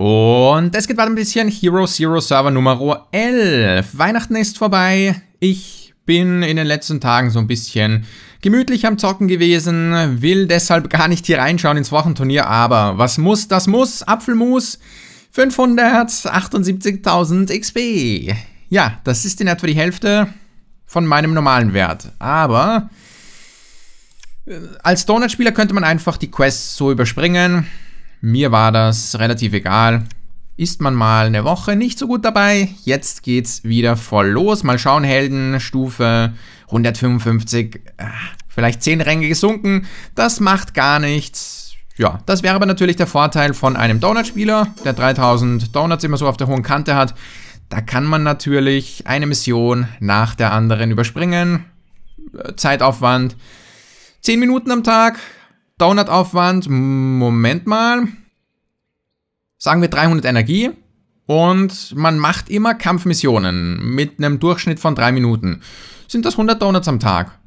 Und es geht weiter ein bisschen Hero Zero Server Nummer 11. Weihnachten ist vorbei. Ich bin in den letzten Tagen so ein bisschen gemütlich am Zocken gewesen, will deshalb gar nicht hier reinschauen ins Wochenturnier, aber was muss, das muss. Apfelmus 578.000 XP. Ja, das ist in etwa die Hälfte von meinem normalen Wert. Aber äh, als Donut-Spieler könnte man einfach die Quests so überspringen. Mir war das relativ egal. Ist man mal eine Woche nicht so gut dabei, jetzt geht's wieder voll los. Mal schauen, Helden, Stufe 155, vielleicht 10 Ränge gesunken. Das macht gar nichts. Ja, das wäre aber natürlich der Vorteil von einem Donut-Spieler, der 3000 Donuts immer so auf der hohen Kante hat. Da kann man natürlich eine Mission nach der anderen überspringen. Äh, Zeitaufwand. 10 Minuten am Tag, Downloadaufwand, Moment mal, sagen wir 300 Energie und man macht immer Kampfmissionen mit einem Durchschnitt von 3 Minuten. Sind das 100 Donuts am Tag?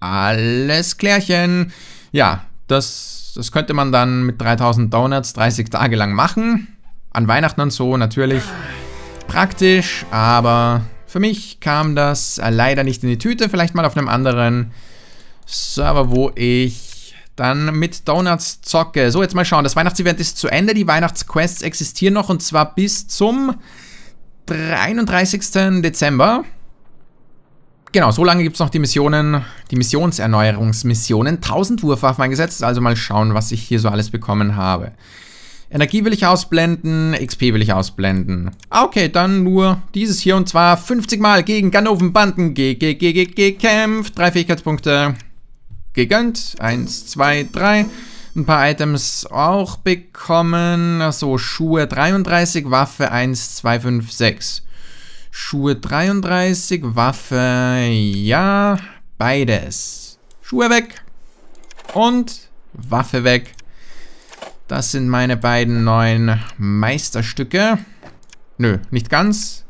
Alles klärchen. Ja, das, das könnte man dann mit 3000 Donuts 30 Tage lang machen. An Weihnachten und so natürlich praktisch, aber für mich kam das leider nicht in die Tüte. Vielleicht mal auf einem anderen Server, wo ich dann mit Donuts zocke. So, jetzt mal schauen. Das Weihnachtsevent ist zu Ende. Die Weihnachtsquests existieren noch und zwar bis zum 31. Dezember. Genau, so lange gibt es noch die Missionen, die Missionserneuerungsmissionen. 1000 Wurfwaffen eingesetzt, also mal schauen, was ich hier so alles bekommen habe. Energie will ich ausblenden, XP will ich ausblenden. Okay, dann nur dieses hier und zwar 50 Mal gegen Ganoven Banden gekämpft. Drei Fähigkeitspunkte gegönnt. Eins, zwei, drei. Ein paar Items auch bekommen. So, Schuhe 33, Waffe 1, 2, 5, 6. Schuhe 33, Waffe, ja, beides. Schuhe weg und Waffe weg. Das sind meine beiden neuen Meisterstücke. Nö, nicht ganz.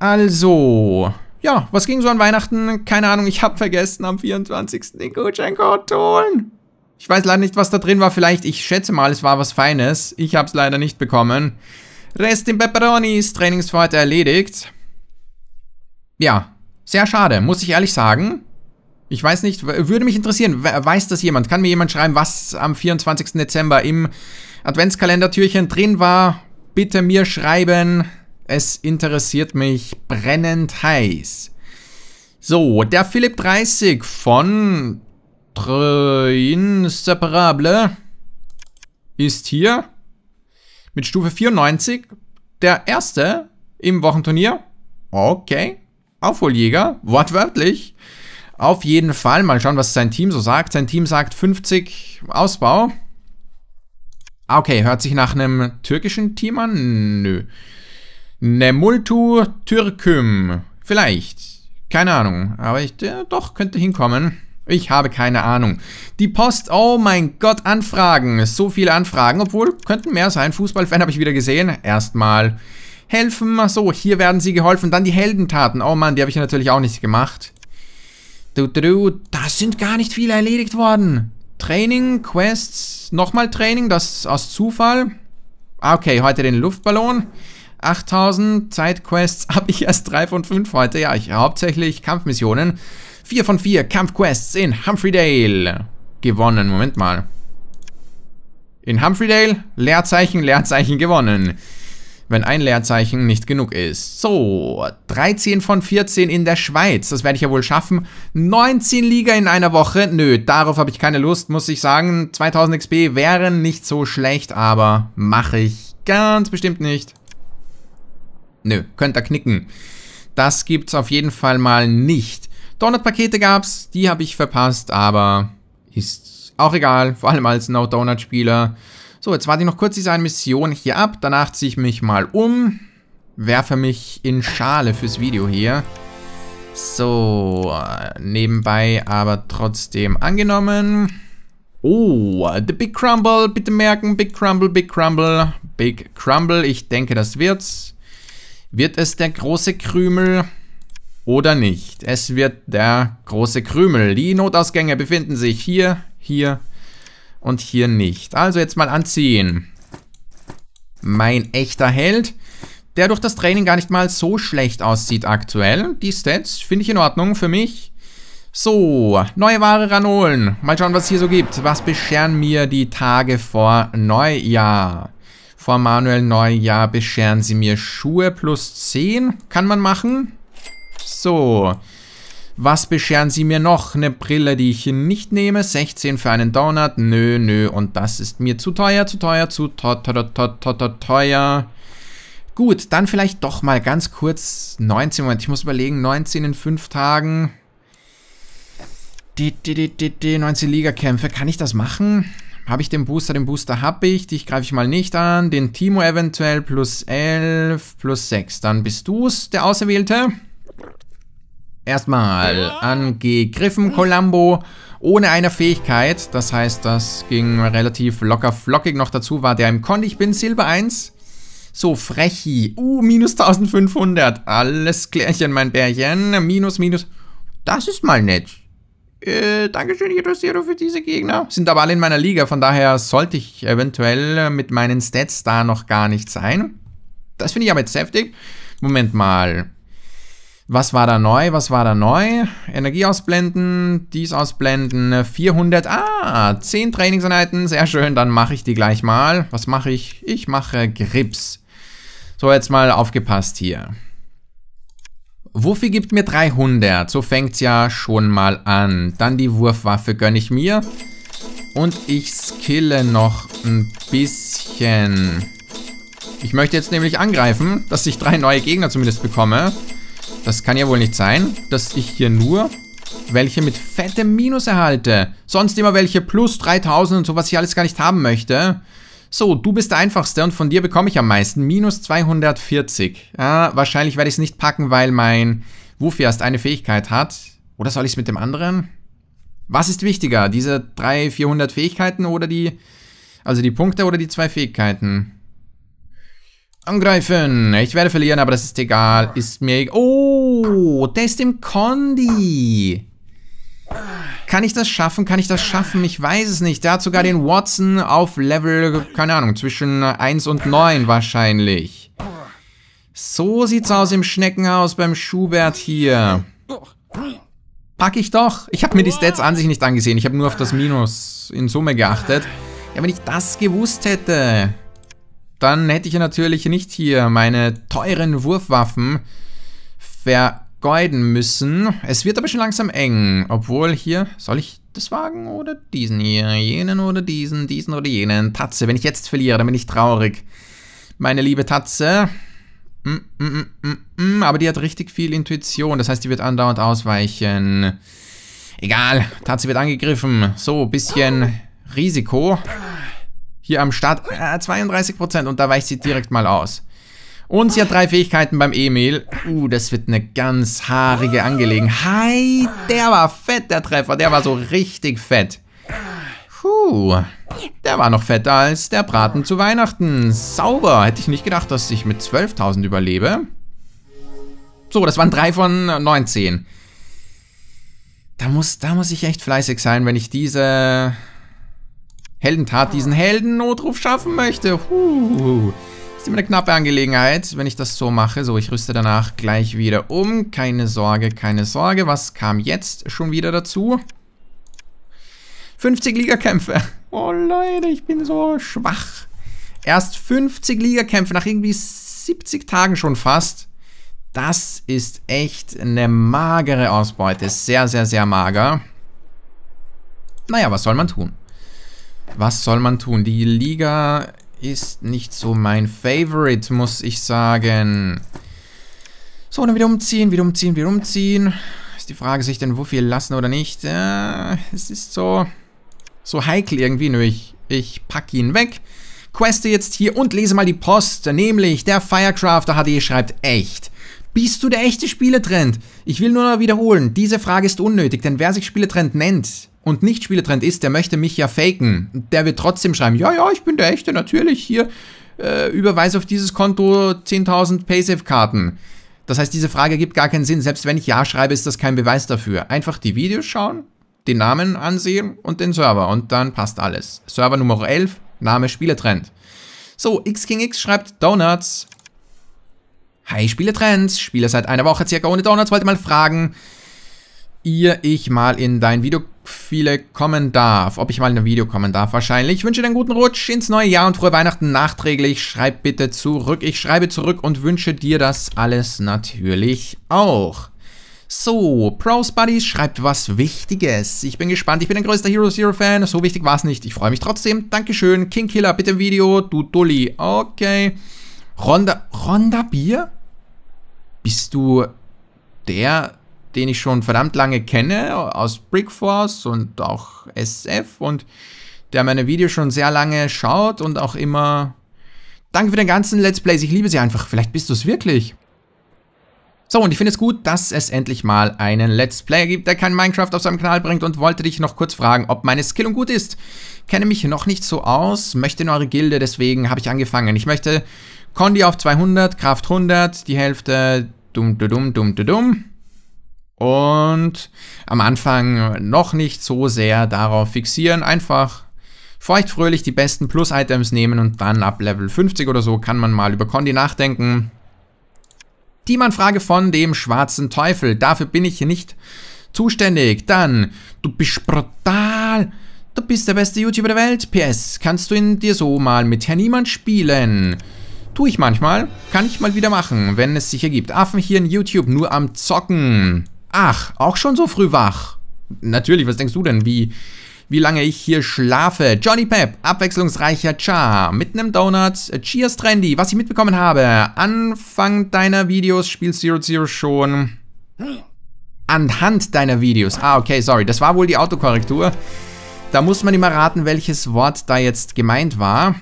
Also, ja, was ging so an Weihnachten? Keine Ahnung, ich habe vergessen, am 24. den Gutscheincode zu holen. Ich weiß leider nicht, was da drin war. Vielleicht, ich schätze mal, es war was Feines. Ich habe es leider nicht bekommen. Rest in Pepperonis, Trainingsfahrt erledigt. Ja, sehr schade, muss ich ehrlich sagen. Ich weiß nicht, würde mich interessieren, weiß das jemand? Kann mir jemand schreiben, was am 24. Dezember im Adventskalendertürchen drin war? Bitte mir schreiben. Es interessiert mich brennend heiß. So, der Philipp 30 von Inseparable ist hier mit Stufe 94. Der erste im Wochenturnier. Okay. Aufholjäger, wortwörtlich. Auf jeden Fall. Mal schauen, was sein Team so sagt. Sein Team sagt 50 Ausbau. Okay, hört sich nach einem türkischen Team an? Nö. Nemultu Türküm. Vielleicht. Keine Ahnung. Aber ich ja, äh, doch könnte hinkommen. Ich habe keine Ahnung. Die Post, oh mein Gott, Anfragen. So viele Anfragen, obwohl könnten mehr sein. Fußballfan habe ich wieder gesehen. Erstmal helfen. So, hier werden sie geholfen. Dann die Heldentaten. Oh Mann, die habe ich natürlich auch nicht gemacht. Du, du, du. Das sind gar nicht viele erledigt worden. Training, Quests, nochmal Training, das aus Zufall. Ah, okay, heute den Luftballon. 8000 Zeitquests habe ich erst 3 von 5 heute. Ja, ich hauptsächlich Kampfmissionen. 4 von 4 Kampfquests in Humphreydale gewonnen. Moment mal. In Humphreydale Leerzeichen, Leerzeichen gewonnen. Wenn ein Leerzeichen nicht genug ist. So, 13 von 14 in der Schweiz. Das werde ich ja wohl schaffen. 19 Liga in einer Woche. Nö, darauf habe ich keine Lust, muss ich sagen. 2000 XP wären nicht so schlecht, aber mache ich ganz bestimmt nicht. Nö, könnt ihr knicken. Das gibt's auf jeden Fall mal nicht. Donut-Pakete gab's, die habe ich verpasst, aber ist auch egal, vor allem als No-Donut-Spieler. So, jetzt warte ich noch kurz diese eine Mission hier ab, danach ziehe ich mich mal um, werfe mich in Schale fürs Video hier. So, nebenbei aber trotzdem angenommen. Oh, The Big Crumble, bitte merken, Big Crumble, Big Crumble, Big Crumble, ich denke, das wird's. Wird es der große Krümel oder nicht? Es wird der große Krümel. Die Notausgänge befinden sich hier, hier und hier nicht. Also jetzt mal anziehen. Mein echter Held, der durch das Training gar nicht mal so schlecht aussieht aktuell. Die Stats finde ich in Ordnung für mich. So, neue Ware ranholen. Mal schauen, was es hier so gibt. Was bescheren mir die Tage vor Neujahr? Vor Manuel Neujahr bescheren sie mir Schuhe plus 10. Kann man machen. So. Was bescheren sie mir noch? Eine Brille, die ich nicht nehme. 16 für einen Donut. Nö, nö. Und das ist mir zu teuer, zu teuer, zu to teuer. Gut, dann vielleicht doch mal ganz kurz 19. Moment, ich muss überlegen. 19 in 5 Tagen. 19 Ligakämpfe. Kann ich das machen? Habe ich den Booster? Den Booster habe ich. Dich greife ich mal nicht an. Den Timo eventuell plus 11, plus 6. Dann bist du es, der Auserwählte. Erstmal angegriffen, Columbo, ohne eine Fähigkeit. Das heißt, das ging relativ locker flockig noch dazu. War der im Kondi. Ich bin Silber 1. So, Frechi. Uh, minus 1500. Alles klärchen, mein Bärchen. Minus, minus. Das ist mal nett. Äh, Dankeschön, Hidrosero, für diese Gegner. Sind aber alle in meiner Liga, von daher sollte ich eventuell mit meinen Stats da noch gar nicht sein. Das finde ich aber jetzt heftig. Moment mal. Was war da neu? Was war da neu? Energie ausblenden, dies ausblenden, 400. Ah, 10 Trainingseinheiten, sehr schön, dann mache ich die gleich mal. Was mache ich? Ich mache Grips. So, jetzt mal aufgepasst hier. Wuffi gibt mir 300. So fängt es ja schon mal an. Dann die Wurfwaffe gönne ich mir. Und ich skille noch ein bisschen. Ich möchte jetzt nämlich angreifen, dass ich drei neue Gegner zumindest bekomme. Das kann ja wohl nicht sein, dass ich hier nur welche mit fettem Minus erhalte. Sonst immer welche plus 3000 und so, was ich alles gar nicht haben möchte. So, du bist der Einfachste und von dir bekomme ich am meisten. Minus 240. Ja, wahrscheinlich werde ich es nicht packen, weil mein Wuffy erst eine Fähigkeit hat. Oder soll ich es mit dem anderen? Was ist wichtiger? Diese 300, 400 Fähigkeiten oder die... Also die Punkte oder die zwei Fähigkeiten? Angreifen. Ich werde verlieren, aber das ist egal. Ist mir... E- oh, der ist im Kondi. Ah. Kann ich das schaffen? Kann ich das schaffen? Ich weiß es nicht. Der hat sogar den Watson auf Level, keine Ahnung, zwischen 1 und 9 wahrscheinlich. So sieht's aus im Schneckenhaus beim Schubert hier. Pack ich doch. Ich habe mir die Stats an sich nicht angesehen. Ich habe nur auf das Minus in Summe geachtet. Ja, wenn ich das gewusst hätte, dann hätte ich natürlich nicht hier meine teuren Wurfwaffen ver vergeuden müssen. Es wird aber schon langsam eng. Obwohl hier, soll ich das wagen oder diesen hier? Jenen oder diesen, diesen oder jenen? Tatze, wenn ich jetzt verliere, dann bin ich traurig. Meine liebe Tatze. Mm, mm, mm, mm, mm aber die hat richtig viel Intuition. Das heißt, die wird andauernd ausweichen. Egal, Tatze wird angegriffen. So, bisschen Risiko. Hier am Start äh, 32% und da weicht sie direkt mal aus. Und sie hat drei Fähigkeiten beim Emil. Uh, das wird eine ganz haarige Angelegenheit. Der war fett, der Treffer. Der war so richtig fett. Puh, der war noch fetter als der Braten zu Weihnachten. Sauber. Hätte ich nicht gedacht, dass ich mit 12.000 überlebe. So, das waren drei von 19. Da muss, da muss ich echt fleißig sein, wenn ich diese Heldentat, diesen Heldennotruf schaffen möchte. Huh. Ist immer eine knappe Angelegenheit, wenn ich das so mache. So, ich rüste danach gleich wieder um. Keine Sorge, keine Sorge. Was kam jetzt schon wieder dazu? 50 Ligakämpfe. Oh Leute, ich bin so schwach. Erst 50 Ligakämpfe nach irgendwie 70 Tagen schon fast. Das ist echt eine magere Ausbeute. Sehr, sehr, sehr mager. Naja, was soll man tun? Was soll man tun? Die Liga ist nicht so mein Favorite, muss ich sagen. So, dann wieder umziehen, wieder umziehen, wieder umziehen. Ist die Frage, sich denn wo lassen oder nicht? Äh, es ist so, so heikel irgendwie. Nö, ich, ich packe ihn weg. Queste jetzt hier und lese mal die Post. Nämlich der Firecrafter HD schreibt echt. Bist du der echte Spieletrend? Ich will nur noch wiederholen, diese Frage ist unnötig, denn wer sich Spieletrend nennt und nicht Spieletrend ist, der möchte mich ja faken. Der wird trotzdem schreiben, ja, ja, ich bin der echte, natürlich, hier, äh, überweise auf dieses Konto 10.000 Paysafe-Karten. Das heißt, diese Frage gibt gar keinen Sinn. Selbst wenn ich Ja schreibe, ist das kein Beweis dafür. Einfach die Videos schauen, den Namen ansehen und den Server und dann passt alles. Server Nummer 11, Name Spieletrend. So, xkingx schreibt Donuts. Hi, Spieletrends. Spieler seit einer Woche circa ohne Donuts. Wollte mal fragen, ihr ich mal in dein Video viele kommen darf. Ob ich mal in ein Video kommen darf, wahrscheinlich. Ich wünsche dir einen guten Rutsch ins neue Jahr und frohe Weihnachten nachträglich. Schreib bitte zurück. Ich schreibe zurück und wünsche dir das alles natürlich auch. So, Pros Buddies schreibt was Wichtiges. Ich bin gespannt, ich bin ein größter Hero Zero Fan, so wichtig war es nicht. Ich freue mich trotzdem. Dankeschön. King Killer, bitte im Video. Du Dulli. Okay. Ronda, Ronda Bier? bist du der, den ich schon verdammt lange kenne, aus Brickforce und auch SF und der meine Videos schon sehr lange schaut und auch immer. Danke für den ganzen Let's Plays, ich liebe sie einfach. Vielleicht bist du es wirklich. So, und ich finde es gut, dass es endlich mal einen Let's Player gibt, der kein Minecraft auf seinem Kanal bringt und wollte dich noch kurz fragen, ob meine Skillung gut ist. Kenne mich noch nicht so aus, möchte in eure Gilde, deswegen habe ich angefangen. Ich möchte Kondi auf 200, Kraft 100, die Hälfte dumm, dumm, dumm, dumm, dumm. Und am Anfang noch nicht so sehr darauf fixieren, einfach feuchtfröhlich die besten Plus-Items nehmen und dann ab Level 50 oder so kann man mal über Kondi nachdenken. Die Mann-Frage von dem schwarzen Teufel, dafür bin ich hier nicht zuständig. Dann, du bist brutal, du bist der beste YouTuber der Welt, PS, kannst du in dir so mal mit Herrn Niemand spielen? Tue ich manchmal. Kann ich mal wieder machen, wenn es sich ergibt. Affen hier in YouTube nur am Zocken. Ach, auch schon so früh wach. Natürlich, was denkst du denn, wie, wie lange ich hier schlafe? Johnny Pep, abwechslungsreicher Char, mit einem Donut. Cheers, Trendy, was ich mitbekommen habe. Anfang deiner Videos spielt Zero Zero schon. Anhand deiner Videos. Ah, okay, sorry, das war wohl die Autokorrektur. Da muss man immer raten, welches Wort da jetzt gemeint war.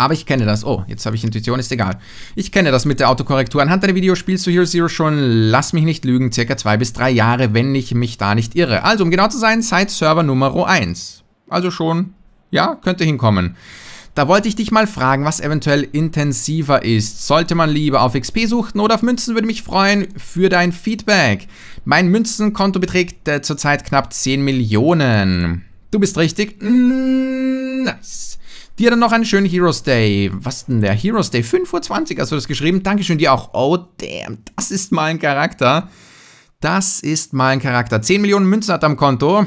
Aber ich kenne das. Oh, jetzt habe ich Intuition, ist egal. Ich kenne das mit der Autokorrektur. Anhand deiner Videospiels zu Hero Zero schon, lass mich nicht lügen, circa zwei bis drei Jahre, wenn ich mich da nicht irre. Also, um genau zu sein, seit Server Nummer 1. Also schon, ja, könnte hinkommen. Da wollte ich dich mal fragen, was eventuell intensiver ist. Sollte man lieber auf XP suchen oder auf Münzen, würde mich freuen für dein Feedback. Mein Münzenkonto beträgt äh, zurzeit knapp 10 Millionen. Du bist richtig. Mm, nice. Dir dann noch einen schönen Heroes Day. Was denn der? Heroes Day, 5.20 Uhr hast du das geschrieben. Dankeschön dir auch. Oh, damn, das ist mal ein Charakter. Das ist mal ein Charakter. 10 Millionen Münzen hat am Konto.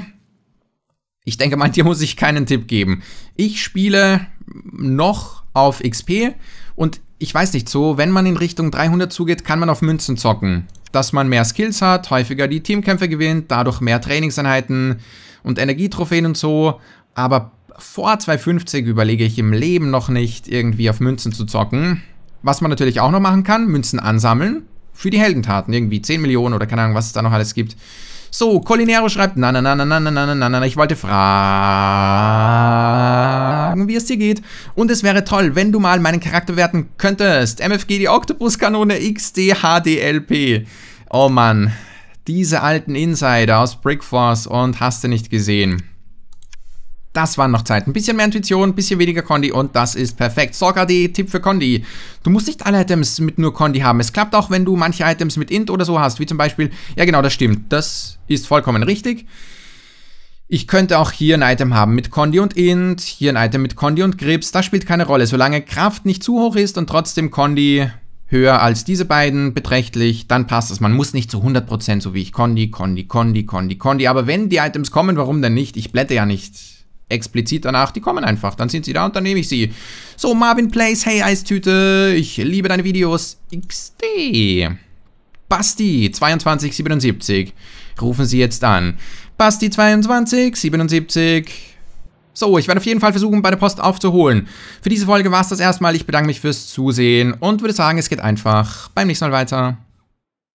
Ich denke mal, dir muss ich keinen Tipp geben. Ich spiele noch auf XP und ich weiß nicht so, wenn man in Richtung 300 zugeht, kann man auf Münzen zocken. Dass man mehr Skills hat, häufiger die Teamkämpfe gewinnt, dadurch mehr Trainingseinheiten und Energietrophäen und so. Aber vor 2,50 überlege ich im Leben noch nicht, irgendwie auf Münzen zu zocken. Was man natürlich auch noch machen kann, Münzen ansammeln für die Heldentaten. Irgendwie 10 Millionen oder keine Ahnung, was es da noch alles gibt. So, Colinero schreibt, na, na, na, na, na, na, na, na, na, ich wollte fragen, wie es dir geht. Und es wäre toll, wenn du mal meinen Charakter werten könntest. MFG, die Oktopuskanone XDHDLP. Oh Mann, diese alten Insider aus Brickforce und hast du nicht gesehen. Das waren noch Zeiten. Ein bisschen mehr Intuition, ein bisschen weniger Kondi und das ist perfekt. Stalker D, Tipp für Kondi. Du musst nicht alle Items mit nur Kondi haben. Es klappt auch, wenn du manche Items mit Int oder so hast, wie zum Beispiel... Ja genau, das stimmt. Das ist vollkommen richtig. Ich könnte auch hier ein Item haben mit Kondi und Int, hier ein Item mit Kondi und Grips. Das spielt keine Rolle. Solange Kraft nicht zu hoch ist und trotzdem Kondi höher als diese beiden beträchtlich, dann passt es. Man muss nicht zu 100% so wie ich Kondi, Kondi, Kondi, Kondi, Kondi. Aber wenn die Items kommen, warum denn nicht? Ich blätter ja nicht explizit danach, die kommen einfach. Dann sind sie da und dann nehme ich sie. So, Marvin Place, hey Eistüte, ich liebe deine Videos. XD. Basti 2277. Rufen Sie jetzt an. Basti 2277. So, ich werde auf jeden Fall versuchen, bei der Post aufzuholen. Für diese Folge war es das erstmal. Ich bedanke mich fürs Zusehen und würde sagen, es geht einfach beim nächsten Mal weiter.